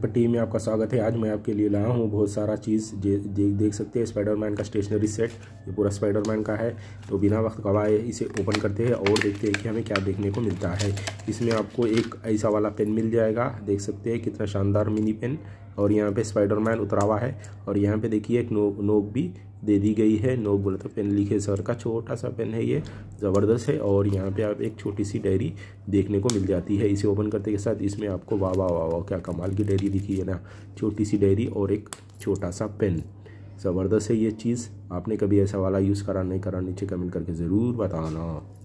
पट्टी में आपका स्वागत है आज मैं आपके लिए लाया हूँ बहुत सारा चीज़ देख देख सकते हैं स्पाइडरमैन का स्टेशनरी सेट ये पूरा स्पाइडरमैन का है तो बिना वक्त गवाए इसे ओपन करते हैं और देखते हैं कि हमें क्या देखने को मिलता है इसमें आपको एक ऐसा वाला पेन मिल जाएगा देख सकते हैं कितना शानदार मिनी पेन और यहाँ पे स्पाइडरमैन उतरा हुआ है और यहाँ पे देखिए एक नोक नोक भी दे दी गई है नोक बोले तो पेन लिखे सर का छोटा सा पेन है ये ज़बरदस्त है और यहाँ पे आप एक छोटी सी डायरी देखने को मिल जाती है इसे ओपन करते के साथ इसमें आपको वाह वाह वाह वाह क्या कमाल की डायरी डायरी दिखी है ना छोटी सी डायरी और एक छोटा सा पेन ज़बरदस्त है ये चीज़ आपने कभी ऐसा वाला यूज़ करा नहीं करा नीचे कमेंट करके ज़रूर बताना